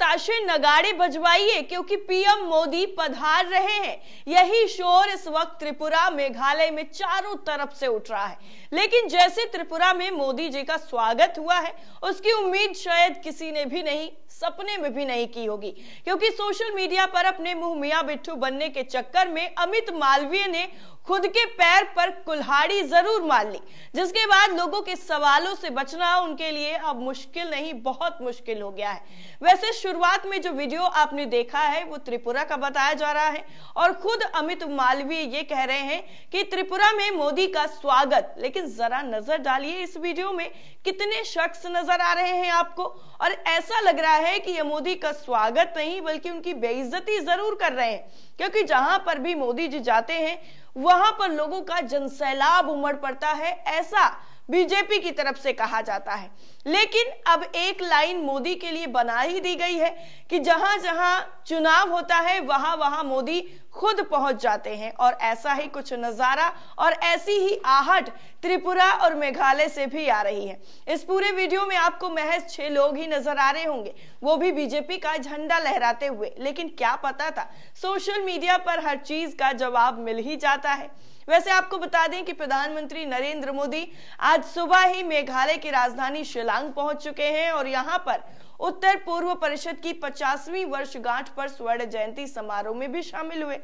all शासन नगाड़े बजवाइए क्योंकि पीएम मोदी पधार रहे हैं यही शोर इस वक्त त्रिपुरा मेघालय में चारों तरफ से उठ रहा है लेकिन जैसे त्रिपुरा में मोदी जी का स्वागत हुआ है उसकी उम्मीद शायद किसी ने भी नहीं सपने में भी नहीं की होगी क्योंकि सोशल मीडिया पर अपने मुंह मिया बिट्ठू बनने के चक्कर में अमित मालवीय ने खुद के पैर पर कुल्हाड़ी जरूर मार ली जिसके बाद लोगों के सवालों से बचना उनके लिए अब मुश्किल नहीं बहुत मुश्किल हो गया है वैसे शुरुआत शुरुआत में जो वीडियो आपने देखा है वो त्रिपुरा का बताया जा रहा है और खुद अमित मालवीय ये कह रहे हैं कि त्रिपुरा में मोदी का स्वागत लेकिन जरा नजर डालिए इस वीडियो में कितने शख्स नजर आ रहे हैं आपको और ऐसा लग रहा है कि ये मोदी का स्वागत नहीं बल्कि उनकी बेइज्जती जरूर कर रहे हैं क्योंकि जहां पर भी मोदी जी जाते हैं वहां पर लोगों का जनसैलाब उमड़ पड़ता है ऐसा बीजेपी की तरफ से कहा जाता है लेकिन अब एक लाइन मोदी के लिए बना ही दी गई है कि जहां जहां चुनाव होता है वहां वहां मोदी खुद पहुंच जाते हैं और ऐसा ही कुछ नजारा और ऐसी ही आहट त्रिपुरा और मेघालय से भी आ रही है इस पूरे वीडियो में आपको महज छह लोग ही नजर आ रहे होंगे वो भी बीजेपी का झंडा लहराते हुए लेकिन क्या पता था सोशल मीडिया पर हर चीज का जवाब मिल ही जाता है वैसे आपको बता दें कि प्रधानमंत्री नरेंद्र मोदी आज सुबह ही मेघालय की राजधानी शिलांग पहुंच चुके हैं और यहाँ पर उत्तर पूर्व परिषद की पचासवीं वर्षगांठ पर स्वर्ण जयंती समारोह में भी शामिल हुए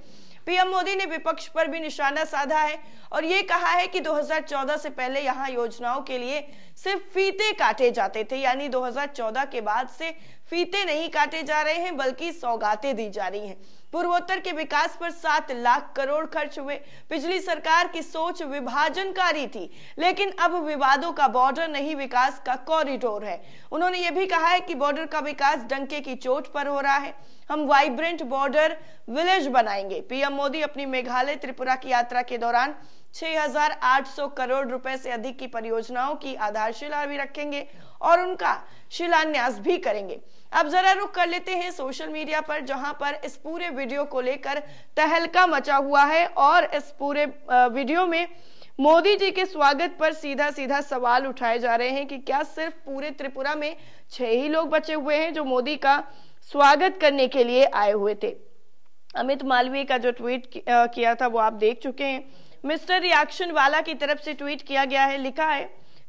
पीएम मोदी ने विपक्ष पर भी निशाना साधा है और ये कहा है कि 2014 से पहले यहाँ योजनाओं के लिए सिर्फ फीते काटे जाते थे यानी 2014 के बाद से फीते नहीं काटे जा रहे हैं बल्कि सौगातें दी जा रही हैं पूर्वोत्तर के विकास पर सात लाख करोड़ खर्च हुए पिछली सरकार की सोच विभाजनकारी थी लेकिन अब विवादों का बॉर्डर नहीं विकास का कॉरिडोर है उन्होंने ये भी कहा है कि बॉर्डर का विकास डंके की चोट पर हो रहा है हम वाइब्रेंट बॉर्डर विलेज बनाएंगे पीएम मोदी अपनी मेघालय त्रिपुरा की यात्रा के दौरान 6,800 करोड़ रुपए से अधिक की परियोजनाओं की आधारशिला भी रखेंगे और उनका शिलान्यास भी करेंगे अब जरा रुख कर लेते हैं सोशल मीडिया पर जहां पर इस पूरे वीडियो को लेकर तहलका मचा हुआ है और इस पूरे वीडियो में मोदी जी के स्वागत पर सीधा सीधा सवाल उठाए जा रहे हैं कि क्या सिर्फ पूरे त्रिपुरा में छह ही लोग बचे हुए हैं जो मोदी का स्वागत करने के लिए आए हुए थे अमित मालवीय का जो ट्वीट किया था वो आप देख चुके हैं मिस्टर रिएक्शन वाला की तरफ से ट्वीट किया गया है लिखा है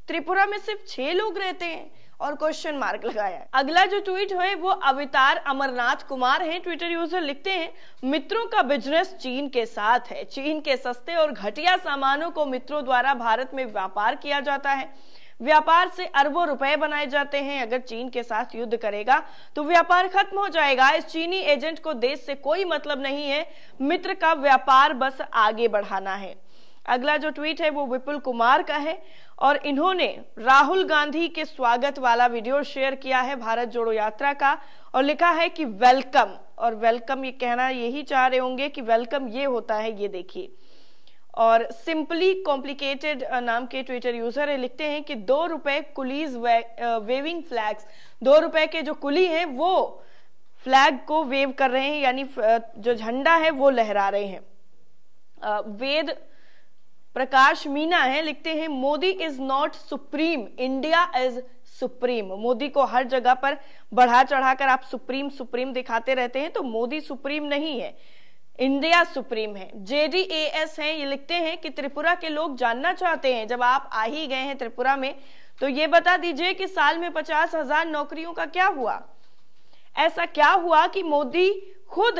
त्रिपुरा में सिर्फ छह लोग रहते हैं और क्वेश्चन मार्क लगाया है अगला जो ट्वीट है वो अवतार अमरनाथ कुमार हैं ट्विटर यूजर लिखते हैं मित्रों का बिजनेस चीन के साथ है चीन के सस्ते और घटिया सामानों को मित्रों द्वारा भारत में व्यापार किया जाता है व्यापार से अरबों रुपए बनाए जाते हैं अगर चीन के साथ युद्ध करेगा तो व्यापार खत्म हो जाएगा इस चीनी एजेंट को देश से कोई मतलब नहीं है मित्र का व्यापार बस आगे बढ़ाना है अगला जो ट्वीट है वो विपुल कुमार का है और इन्होंने राहुल गांधी के स्वागत वाला वीडियो शेयर किया है भारत जोड़ो यात्रा का और लिखा है कि वेलकम और वेलकम ये कहना यही चाह रहे होंगे कि वेलकम ये होता है ये देखिए और सिंपली कॉम्प्लिकेटेड नाम के ट्विटर यूजर है लिखते हैं कि दो रुपए कुलीज वे, वेविंग फ्लैग्स दो रुपए के जो कुली हैं वो फ्लैग को वेव कर रहे हैं यानी जो झंडा है वो लहरा रहे हैं वेद प्रकाश मीना है लिखते हैं Modi is not supreme India is supreme Modi को हर जगह पर बढ़ा चढ़ाकर आप सुप्रीम सुप्रीम दिखाते रहते हैं तो मोदी सुप्रीम नहीं है इंडिया सुप्रीम है जेडीएएस है ये लिखते हैं कि त्रिपुरा के लोग जानना चाहते हैं जब आप आ ही गए हैं त्रिपुरा में तो ये बता दीजिए कि साल में पचास हजार नौकरियों का क्या हुआ ऐसा क्या हुआ कि मोदी खुद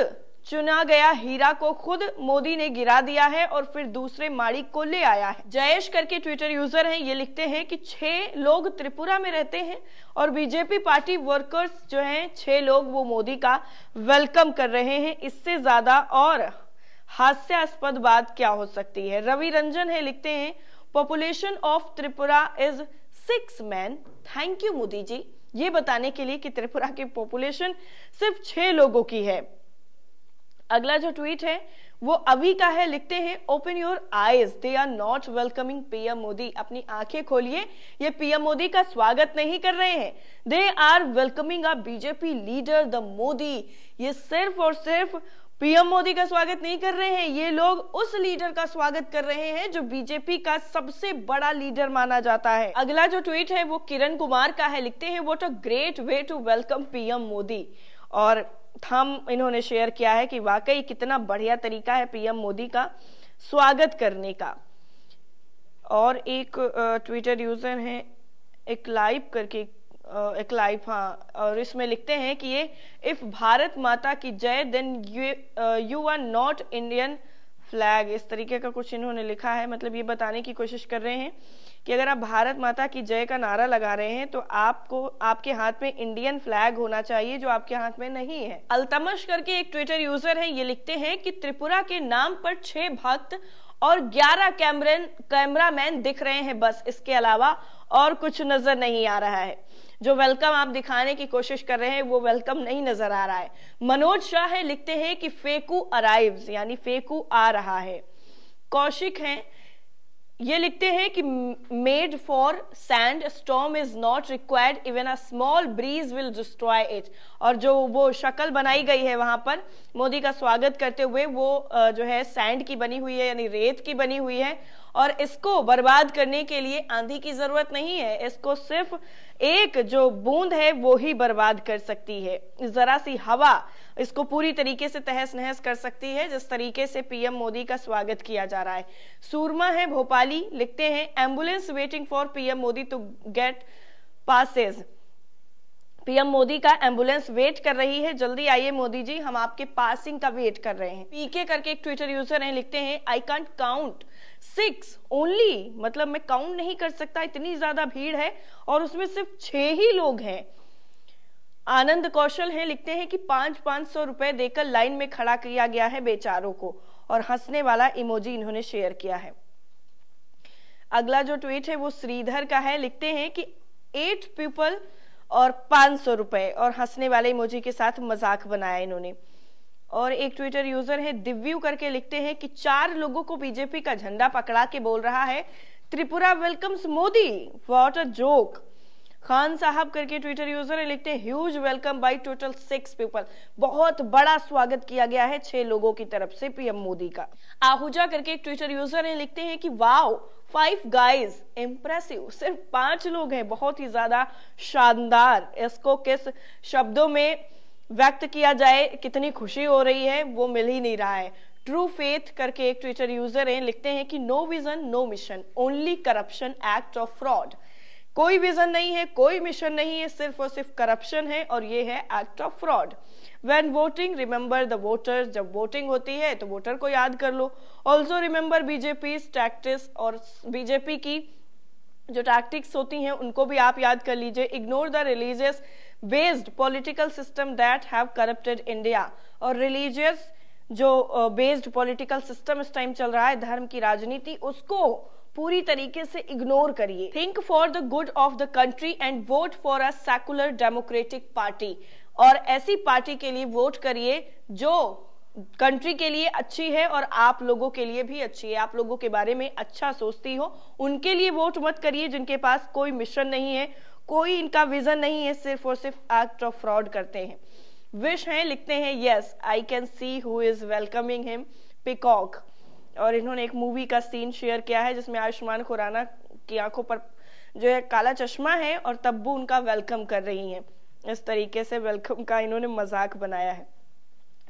चुना गया हीरा को खुद मोदी ने गिरा दिया है और फिर दूसरे माड़ी को ले आया है जयेश करके ट्विटर यूजर हैं ये लिखते हैं कि छह लोग त्रिपुरा में रहते हैं और बीजेपी पार्टी वर्कर्स जो हैं छह लोग वो मोदी का वेलकम कर रहे हैं इससे ज्यादा और हास्यास्पद बात क्या हो सकती है रवि रंजन है लिखते हैं population of Tripura is six man thank you Modi ji ये बताने के लिए कि त्रिपुरा की पॉपुलेशन सिर्फ छह लोगों की है अगला जो ट्वीट है वो अभी का है लिखते हैं open your eyes they are not welcoming PM Modi अपनी आंखें खोलिए ये पीएम मोदी का स्वागत नहीं कर रहे हैं they are welcoming a BJP leader the Modi ये सिर्फ और सिर्फ पीएम मोदी का स्वागत नहीं कर रहे हैं ये लोग उस लीडर का स्वागत कर रहे हैं जो बीजेपी का सबसे बड़ा लीडर माना जाता है अगला जो ट्वीट है वो किरण कुमार का है लिखते हैं vote a great way to welcome PM Modi और थाम इन्होंने शेयर किया है कि वाकई कितना बढ़िया तरीका है पीएम मोदी का स्वागत करने का और एक ट्विटर यूजर है एक लाइव करके एक लाइफ हाँ और इसमें लिखते हैं कि ये इफ भारत माता की जय then you are not Indian flag इस तरीके का कुछ इन्होंने लिखा है मतलब ये बताने की कोशिश कर रहे हैं कि अगर आप भारत माता की जय का नारा लगा रहे हैं तो आपको आपके हाथ में इंडियन फ्लैग होना चाहिए जो आपके हाथ में नहीं है अल्तमश करके एक ट्विटर यूजर है ये लिखते हैं कि त्रिपुरा के नाम पर छह भक्त और 11 कैमरे कैमरामैन दिख रहे हैं बस इसके अलावा और कुछ नजर नहीं आ रहा है जो वेलकम आप दिखाने की कोशिश कर रहे हैं वो वेलकम नहीं नजर आ रहा है मनोज शाह लिखते हैं कि फेकू अराइव्स यानी फेकू आ रहा है कौशिक हैं ये लिखते हैं कि made for sand storm is not required even a small breeze will destroy it और जो वो शक्ल बनाई गई है वहां पर मोदी का स्वागत करते हुए वो जो है सैंड की बनी हुई है यानी रेत की बनी हुई है और इसको बर्बाद करने के लिए आंधी की जरूरत नहीं है इसको सिर्फ एक जो बूंद है वो ही बर्बाद कर सकती है जरा सी हवा इसको पूरी तरीके से तहस नहस कर सकती है जिस तरीके से पीएम मोदी का स्वागत किया जा रहा है सूरमा है भोपाली लिखते हैं ambulance waiting for PM Modi to get passage PM Modi का एम्बुलेंस वेट कर रही है जल्दी आइए मोदी जी हम आपके पासिंग का वेट कर रहे हैं पीके करके एक ट्विटर यूजर है लिखते हैं I can't count six only मतलब मैं काउंट नहीं कर सकता इतनी ज्यादा भीड़ है और उसमें सिर्फ छह ही लोग हैं आनंद कौशल हैं लिखते हैं कि पांच पांच सौ रुपए देकर लाइन में खड़ा किया गया है बेचारों को और हंसने वाला इमोजी इन्होंने शेयर किया है अगला जो ट्वीट है वो श्रीधर का है लिखते हैं कि एट पीपल और पाँच सौ रुपये और हंसने वाले इमोजी के साथ मजाक बनाया इन्होंने और एक ट्विटर यूजर है दिव्यू करके लिखते हैं कि चार लोगों को बीजेपी का झंडा पकड़ा के बोल रहा है Tripura welcomes Modi what a joke Khan साहब करके ट्विटर यूजर है लिखते हैं huge welcome by total six people बहुत बड़ा स्वागत किया गया है छह लोगों की तरफ से पीएम मोदी का आहूजा करके ट्विटर यूजर है लिखते हैं कि वाओ फाइव गाइज इम्प्रेसिव सिर्फ पांच लोग हैं बहुत ही ज्यादा शानदार इसको किस शब्दों में व्यक्त किया जाए कितनी खुशी हो रही है वो मिल ही नहीं रहा है ट्रू फेथ करके एक ट्विटर यूजर है लिखते हैं कि no vision no mission only corruption act of fraud कोई विजन नहीं है कोई मिशन नहीं है सिर्फ और सिर्फ करप्शन है और ये है act of fraud when voting remember the voter जब वोटिंग होती है तो वोटर को याद कर लो ऑल्सो रिमेंबर बीजेपी टैक्टिस और बीजेपी की जो टैक्टिक्स होती हैं उनको भी आप याद कर लीजिए ignore the religious based political system that have corrupted India और रिलीजियस जो बेस्ड पॉलिटिकल सिस्टम इस टाइम चल रहा है धर्म की राजनीति उसको पूरी तरीके से इग्नोर करिए think for the good of the country and vote for a secular democratic party और ऐसी पार्टी के लिए वोट करिए जो कंट्री के लिए अच्छी है और आप लोगों के लिए भी अच्छी है आप लोगों के बारे में अच्छा सोचती हो उनके लिए वोट मत करिए जिनके पास कोई मिशन नहीं है कोई इनका विजन नहीं है सिर्फ और सिर्फ एक्ट ऑफ फ्रॉड करते हैं विश हैं लिखते हैं yes I can see who is welcoming him peacock और इन्होंने एक मूवी का सीन शेयर किया है जिसमें आयुष्मान खुराना की आंखों पर जो है काला चश्मा है और तब्बू उनका वेलकम कर रही हैं इस तरीके से वेलकम का इन्होंने मजाक बनाया है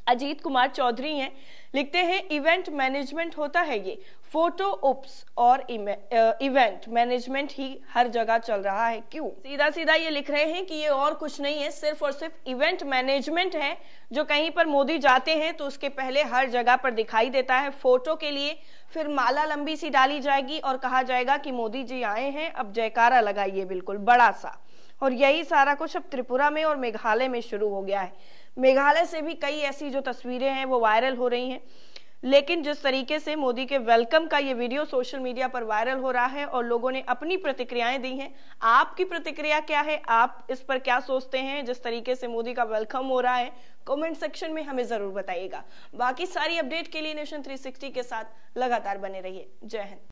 अजीत कुमार चौधरी हैं लिखते हैं इवेंट मैनेजमेंट होता है ये फोटो उप्स और इवेंट मैनेजमेंट ही हर जगह चल रहा है क्यों सीधा सीधा ये लिख रहे हैं कि ये और कुछ नहीं है सिर्फ और सिर्फ इवेंट मैनेजमेंट है जो कहीं पर मोदी जाते हैं तो उसके पहले हर जगह पर दिखाई देता है फोटो के लिए फिर माला लंबी सी डाली जाएगी और कहा जाएगा कि मोदी जी आए हैं अब जयकारा लगाइए बिल्कुल बड़ा सा और यही सारा कुछ अब त्रिपुरा में और मेघालय में शुरू हो गया है मेघालय से भी कई ऐसी जो तस्वीरें हैं वो वायरल हो रही हैं लेकिन जिस तरीके से मोदी के वेलकम का ये वीडियो सोशल मीडिया पर वायरल हो रहा है और लोगों ने अपनी प्रतिक्रियाएं दी हैं आपकी प्रतिक्रिया क्या है आप इस पर क्या सोचते हैं जिस तरीके से मोदी का वेलकम हो रहा है कमेंट सेक्शन में हमें जरूर बताइएगा बाकी सारी अपडेट के लिए नेशन 360 के साथ लगातार बने रहिए जय हिंद